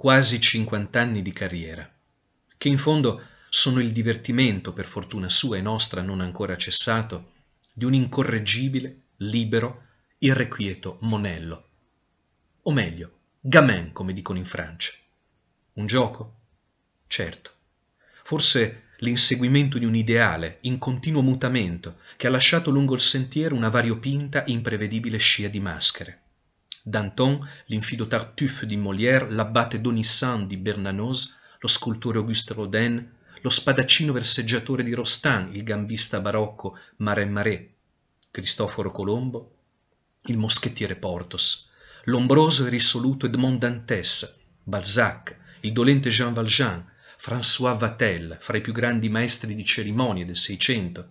quasi 50 anni di carriera, che in fondo sono il divertimento, per fortuna sua e nostra non ancora cessato, di un incorreggibile, libero, irrequieto monello. O meglio, gamin, come dicono in Francia. Un gioco? Certo. Forse l'inseguimento di un ideale in continuo mutamento che ha lasciato lungo il sentiero una variopinta, imprevedibile scia di maschere. Danton, l'infido Tartuffe di Molière, l'abbate Donissant di Bernanos, lo scultore Auguste Rodin, lo spadaccino verseggiatore di Rostand, il gambista barocco Mare Marais, Cristoforo Colombo, il moschettiere Portos, l'ombroso e risoluto Edmond Dantès, Balzac, il dolente Jean Valjean, François Vatel, fra i più grandi maestri di cerimonie del Seicento,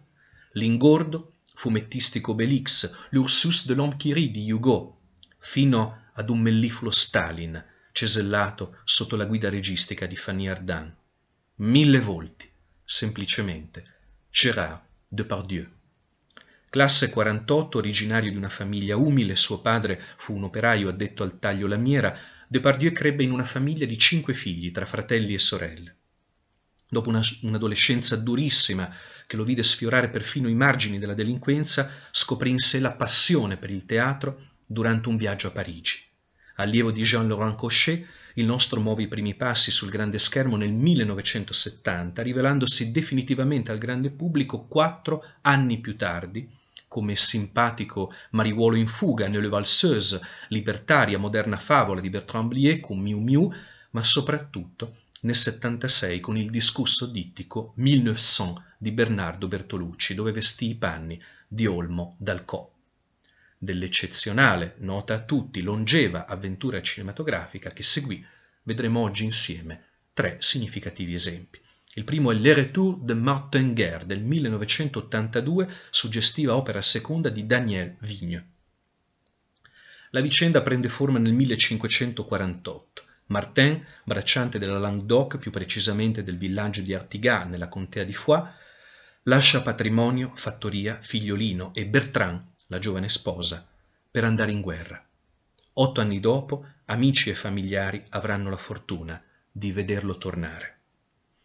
l'ingordo, fumettistico Belix, l'Ursus de l'Homme qui rit di Hugo, fino ad un mellifluo Stalin, cesellato sotto la guida registica di Fanny Ardan. Mille volti, semplicemente, Gérard Depardieu. Classe 48, originario di una famiglia umile, suo padre fu un operaio addetto al taglio lamiera, Depardieu crebbe in una famiglia di cinque figli, tra fratelli e sorelle. Dopo una, un'adolescenza durissima, che lo vide sfiorare perfino i margini della delinquenza, scoprì in sé la passione per il teatro durante un viaggio a Parigi. Allievo di Jean-Laurent Cochet, il nostro muove i primi passi sul grande schermo nel 1970, rivelandosi definitivamente al grande pubblico quattro anni più tardi come simpatico mariuolo in fuga, nelle valseuse, libertaria, moderna favola di Bertrand Blier con Miu Miu, ma soprattutto nel 76 con il discusso dittico 1900 di Bernardo Bertolucci, dove vestì i panni di Olmo dal Dalcò dell'eccezionale, nota a tutti, longeva avventura cinematografica che seguì, vedremo oggi insieme tre significativi esempi. Il primo è Le Retour de Martin Guerre del 1982, suggestiva opera seconda di Daniel Vigne. La vicenda prende forma nel 1548. Martin, bracciante della Languedoc, più precisamente del villaggio di Artigas nella contea di Foix, lascia patrimonio, fattoria, figliolino e Bertrand, la giovane sposa, per andare in guerra. Otto anni dopo, amici e familiari avranno la fortuna di vederlo tornare.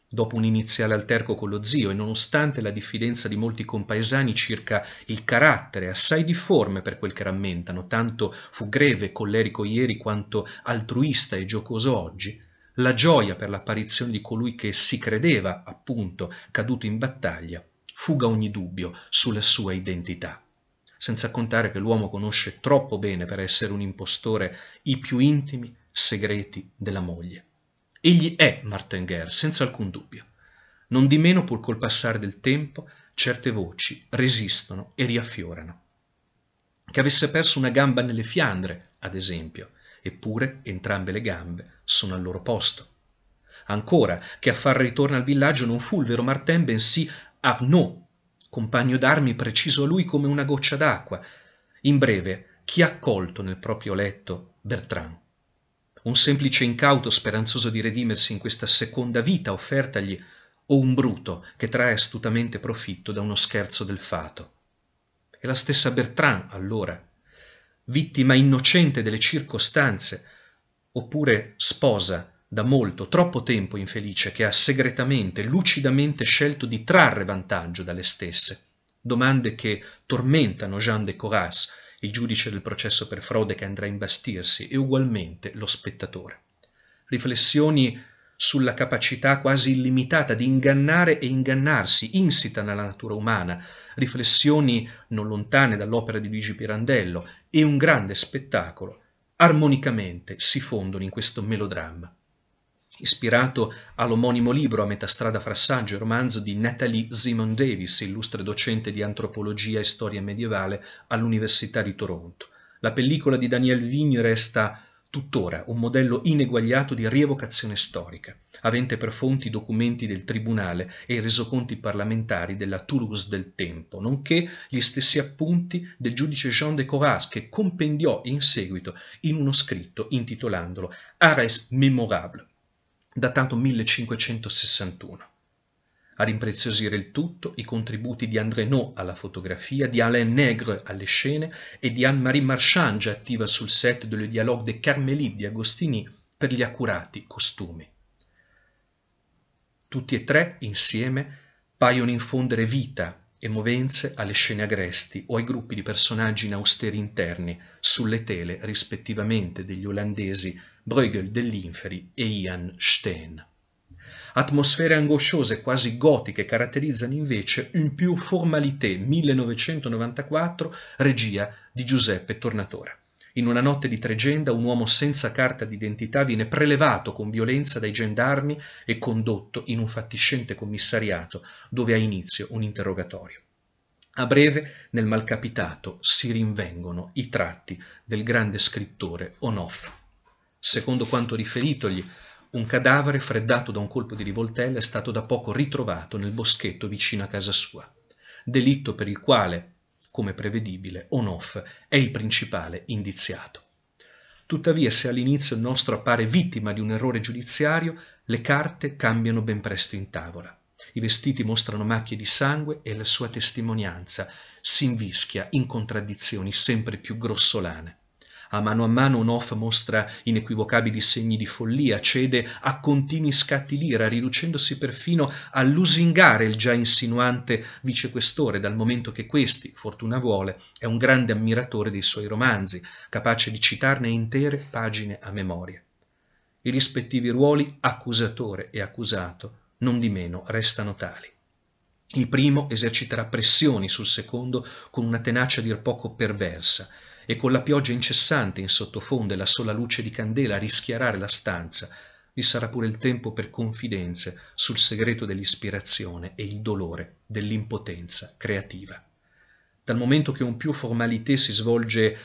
Dopo un iniziale alterco con lo zio e nonostante la diffidenza di molti compaesani circa il carattere, assai difforme per quel che rammentano, tanto fu greve e collerico ieri quanto altruista e giocoso oggi, la gioia per l'apparizione di colui che si credeva, appunto, caduto in battaglia, fuga ogni dubbio sulla sua identità senza contare che l'uomo conosce troppo bene per essere un impostore i più intimi segreti della moglie. Egli è Martin Guerre, senza alcun dubbio. Non di meno, pur col passare del tempo, certe voci resistono e riaffiorano. Che avesse perso una gamba nelle Fiandre, ad esempio, eppure entrambe le gambe sono al loro posto. Ancora, che a far ritorno al villaggio non fu il vero Martin, bensì Arnaud, compagno d'armi preciso a lui come una goccia d'acqua in breve chi ha accolto nel proprio letto bertrand un semplice incauto speranzoso di redimersi in questa seconda vita offertagli o un bruto che trae astutamente profitto da uno scherzo del fato e la stessa bertrand allora vittima innocente delle circostanze oppure sposa da molto, troppo tempo infelice, che ha segretamente, lucidamente scelto di trarre vantaggio dalle stesse. Domande che tormentano Jean de Coras, il giudice del processo per frode che andrà a imbastirsi, e ugualmente lo spettatore. Riflessioni sulla capacità quasi illimitata di ingannare e ingannarsi, insita nella natura umana, riflessioni non lontane dall'opera di Luigi Pirandello e un grande spettacolo, armonicamente si fondono in questo melodramma ispirato all'omonimo libro a metà strada fra saggio e romanzo di Natalie Simon Davis, illustre docente di antropologia e storia medievale all'Università di Toronto. La pellicola di Daniel Vigne resta tuttora un modello ineguagliato di rievocazione storica, avente per fonti i documenti del Tribunale e i resoconti parlamentari della Toulouse del tempo, nonché gli stessi appunti del giudice Jean de Coras che compendiò in seguito in uno scritto intitolandolo Ares Memorable, datato 1561. A rimpreziosire il tutto i contributi di André Andrenot alla fotografia, di Alain Nègre alle scene e di Anne-Marie Marchand, già attiva sul set delle Dialogue des Carmélites di Agostini, per gli accurati costumi. Tutti e tre, insieme, paiono infondere vita e movenze alle scene agresti o ai gruppi di personaggi in austeri interni, sulle tele rispettivamente degli olandesi Bruegel dell'Inferi e Ian Steen. Atmosfere angosciose quasi gotiche caratterizzano invece Un più formalité 1994, regia di Giuseppe Tornatore. In una notte di tregenda un uomo senza carta d'identità viene prelevato con violenza dai gendarmi e condotto in un fattiscente commissariato dove ha inizio un interrogatorio. A breve, nel malcapitato, si rinvengono i tratti del grande scrittore Onof. Secondo quanto riferitogli, un cadavere freddato da un colpo di rivoltella è stato da poco ritrovato nel boschetto vicino a casa sua. Delitto per il quale, come prevedibile, Onoff è il principale indiziato. Tuttavia, se all'inizio il nostro appare vittima di un errore giudiziario, le carte cambiano ben presto in tavola. I vestiti mostrano macchie di sangue e la sua testimonianza si invischia in contraddizioni sempre più grossolane. A mano a mano Onof mostra inequivocabili segni di follia, cede a continui scatti d'ira, riducendosi perfino a lusingare il già insinuante vicequestore, dal momento che questi, fortuna vuole, è un grande ammiratore dei suoi romanzi, capace di citarne intere pagine a memoria. I rispettivi ruoli accusatore e accusato non di meno restano tali. Il primo eserciterà pressioni sul secondo con una tenacia dir poco perversa, e con la pioggia incessante in sottofondo e la sola luce di candela a rischiarare la stanza, vi sarà pure il tempo per confidenze sul segreto dell'ispirazione e il dolore dell'impotenza creativa. Dal momento che un più formalité si svolge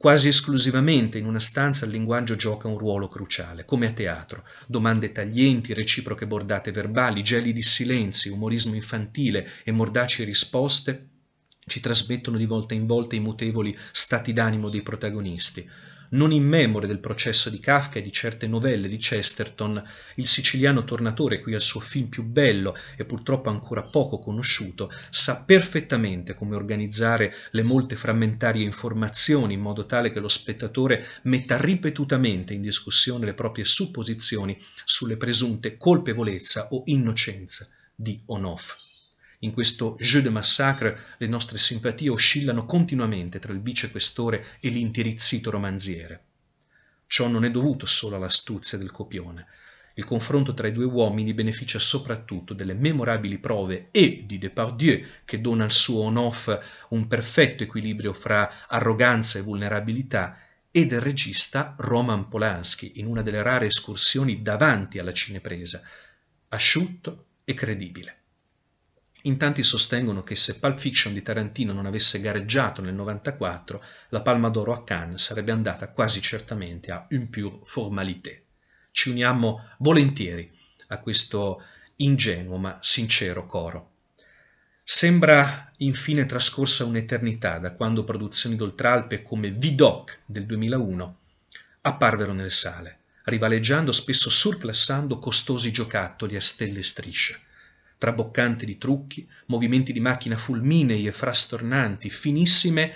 Quasi esclusivamente in una stanza il linguaggio gioca un ruolo cruciale, come a teatro. Domande taglienti, reciproche bordate verbali, geli di silenzi, umorismo infantile e mordaci risposte ci trasmettono di volta in volta i mutevoli stati d'animo dei protagonisti. Non in memore del processo di Kafka e di certe novelle di Chesterton, il siciliano tornatore, qui al suo film più bello e purtroppo ancora poco conosciuto, sa perfettamente come organizzare le molte frammentarie informazioni in modo tale che lo spettatore metta ripetutamente in discussione le proprie supposizioni sulle presunte colpevolezza o innocenza di Onof. In questo jeu de massacre le nostre simpatie oscillano continuamente tra il vicequestore e l'intirizzito romanziere. Ciò non è dovuto solo all'astuzia del copione. Il confronto tra i due uomini beneficia soprattutto delle memorabili prove e di Depardieu che dona al suo on-off un perfetto equilibrio fra arroganza e vulnerabilità e del regista Roman Polanski in una delle rare escursioni davanti alla cinepresa, asciutto e credibile. In tanti sostengono che se Pulp Fiction di Tarantino non avesse gareggiato nel 94, la Palma d'Oro a Cannes sarebbe andata quasi certamente a une pure formalité. Ci uniamo volentieri a questo ingenuo ma sincero coro. Sembra infine trascorsa un'eternità da quando produzioni d'oltralpe come Vidoc del 2001 apparvero nelle sale, rivaleggiando spesso surclassando costosi giocattoli a stelle e strisce traboccante di trucchi, movimenti di macchina fulminei e frastornanti, finissime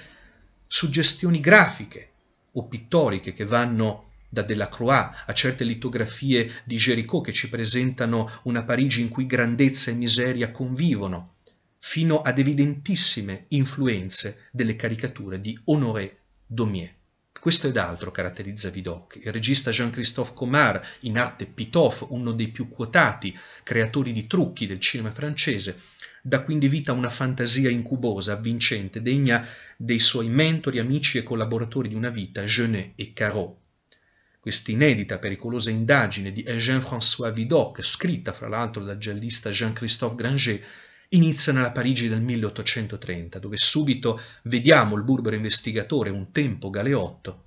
suggestioni grafiche o pittoriche che vanno da Delacroix a certe litografie di Géricault che ci presentano una Parigi in cui grandezza e miseria convivono, fino ad evidentissime influenze delle caricature di Honoré Daumier. Questo ed altro caratterizza Vidocq. Il regista Jean-Christophe Comard, in arte Pitoff, uno dei più quotati creatori di trucchi del cinema francese, dà quindi vita a una fantasia incubosa, avvincente, degna dei suoi mentori, amici e collaboratori di una vita, Genet e Carot. Questa inedita, pericolosa indagine di Eugène-François Vidocq, scritta fra l'altro dal giallista Jean-Christophe Granger, inizia nella Parigi del 1830, dove subito vediamo il burbero investigatore, un tempo galeotto,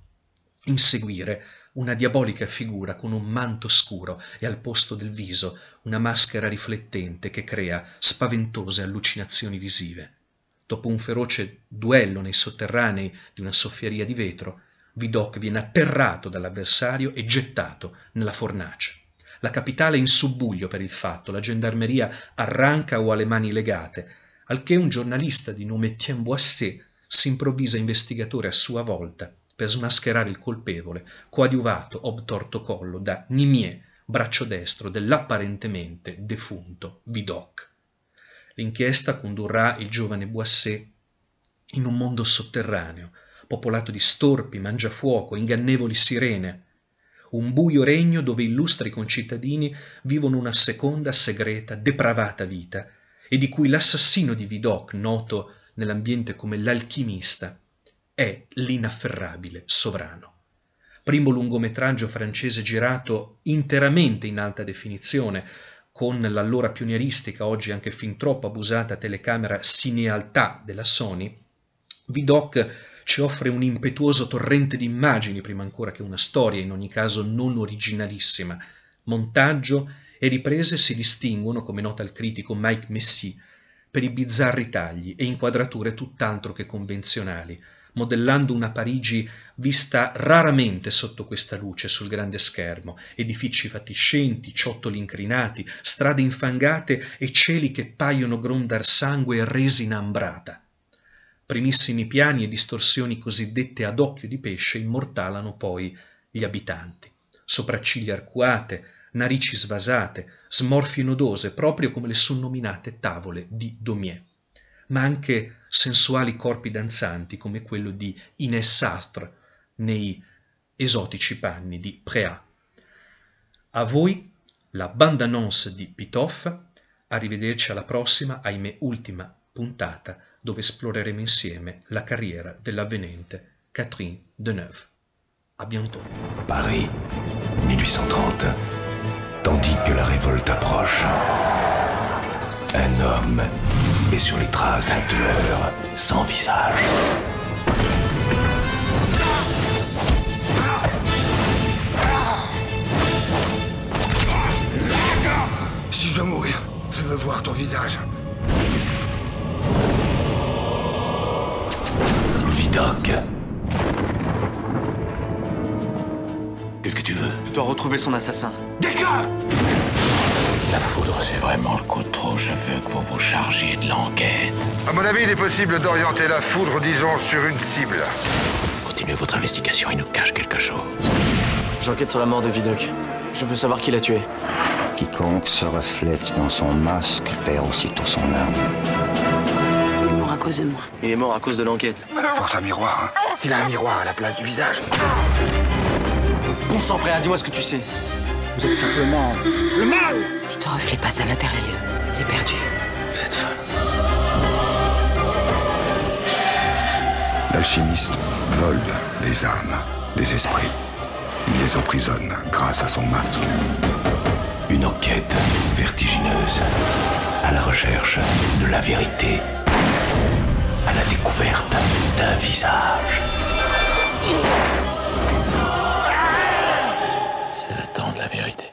inseguire una diabolica figura con un manto scuro e al posto del viso una maschera riflettente che crea spaventose allucinazioni visive. Dopo un feroce duello nei sotterranei di una soffieria di vetro, Vidocq viene atterrato dall'avversario e gettato nella fornace la capitale in subbuglio per il fatto, la gendarmeria arranca o ha le mani legate, al che un giornalista di nome Etienne Boissé si improvvisa investigatore a sua volta per smascherare il colpevole, coadiuvato obtorto collo da Nimier, braccio destro dell'apparentemente defunto Vidocq. L'inchiesta condurrà il giovane Boissé in un mondo sotterraneo, popolato di storpi, mangiafuoco, ingannevoli sirene, un buio regno dove illustri concittadini vivono una seconda, segreta, depravata vita e di cui l'assassino di Vidocq, noto nell'ambiente come l'alchimista, è l'inafferrabile sovrano. Primo lungometraggio francese girato interamente in alta definizione, con l'allora pionieristica, oggi anche fin troppo abusata telecamera Cinealtà della Sony, Vidocq ci offre un impetuoso torrente di immagini prima ancora che una storia, in ogni caso non originalissima. Montaggio e riprese si distinguono, come nota il critico Mike Messi, per i bizzarri tagli e inquadrature tutt'altro che convenzionali, modellando una Parigi vista raramente sotto questa luce sul grande schermo, edifici fatiscenti, ciottoli incrinati, strade infangate e cieli che paiono grondar sangue e resina ambrata primissimi piani e distorsioni cosiddette ad occhio di pesce immortalano poi gli abitanti. Sopracciglia arcuate, narici svasate, smorfie nodose, proprio come le sonnominate tavole di Daumier, ma anche sensuali corpi danzanti come quello di Inès Sartre nei esotici panni di Préa. A voi la bande annonce di Pitoff, arrivederci alla prossima, ahimè ultima puntata dove explorerons ensemble la carrière de l'avenante Catherine Deneuve. A bientôt. Paris, 1830. Tandis que la révolte approche, un homme est sur les traces d'un tueur sans visage. Si je dois mourir, je veux voir ton visage. Vidocq. Qu'est-ce que tu veux Je dois retrouver son assassin. Dégage La foudre, c'est vraiment le coup de trop. Je veux que vous vous chargiez de l'enquête. À mon avis, il est possible d'orienter la foudre, disons, sur une cible. Continuez votre investigation, il nous cache quelque chose. J'enquête sur la mort de Vidocq. Je veux savoir qui l'a tué. Quiconque se reflète dans son masque perd aussitôt son âme. Il est mort à cause de l'enquête. Porte un miroir. Hein. Il a un miroir à la place du visage. Bon sang, à dis-moi ce que tu sais. Vous êtes simplement le mal. Si ton reflet passe à l'intérieur, c'est perdu. Vous êtes folle. L'alchimiste vole les âmes, les esprits. Il les emprisonne grâce à son masque. Une enquête vertigineuse à la recherche de la vérité découverte d'un visage. C'est le temps de la vérité.